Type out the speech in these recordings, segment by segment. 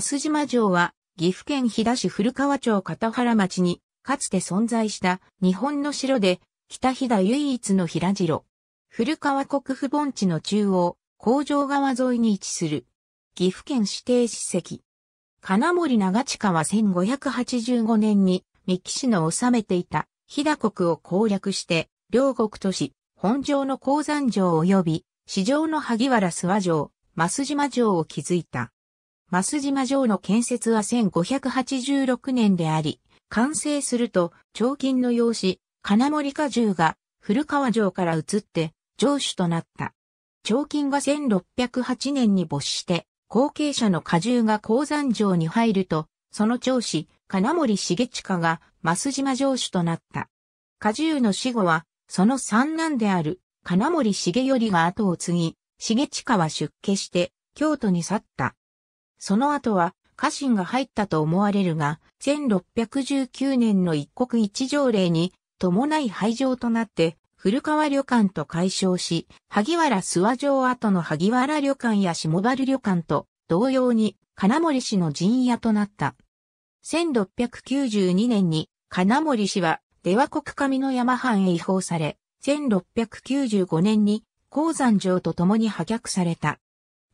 増島城は、岐阜県飛騨市古川町片原町に、かつて存在した日本の城で、北飛騨唯一の平城。古川国府盆地の中央、工場川沿いに位置する。岐阜県指定史跡。金森長近は1585年に、三木市の治めていた、飛騨国を攻略して、両国都市、本城の鉱山城及び、市場の萩原諏訪城、増島城を築いた。増島城の建設は1586年であり、完成すると、長金の養子、金森家重が古川城から移って城主となった。長金が1608年に没して、後継者の家重が鉱山城に入ると、その長子、金森重近が増島城主となった。家重の死後は、その三男である金森重頼が後を継ぎ、重近は出家して京都に去った。その後は家臣が入ったと思われるが、1619年の一国一条令に伴い廃城となって、古川旅館と解消し、萩原諏訪城跡の萩原旅館や下原旅館と同様に金森氏の陣屋となった。1692年に金森氏は出羽国上の山藩へ移行され、1695年に鉱山城と共に破却された。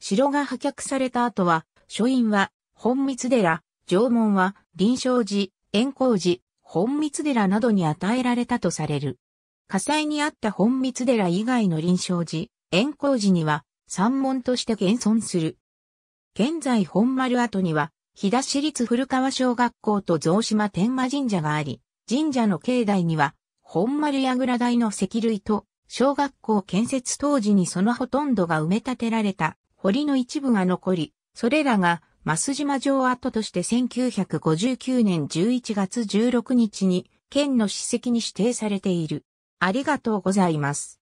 城が破却された後は書院は、本密寺、縄文は、臨床寺、円光寺、本密寺などに与えられたとされる。火災にあった本密寺以外の臨床寺、円光寺には、山門として現存する。現在本丸跡には、日田市立古川小学校と増島天満神社があり、神社の境内には、本丸櫓台の石類と、小学校建設当時にそのほとんどが埋め立てられた、堀の一部が残り、それらが、増島城跡として1959年11月16日に、県の史跡に指定されている。ありがとうございます。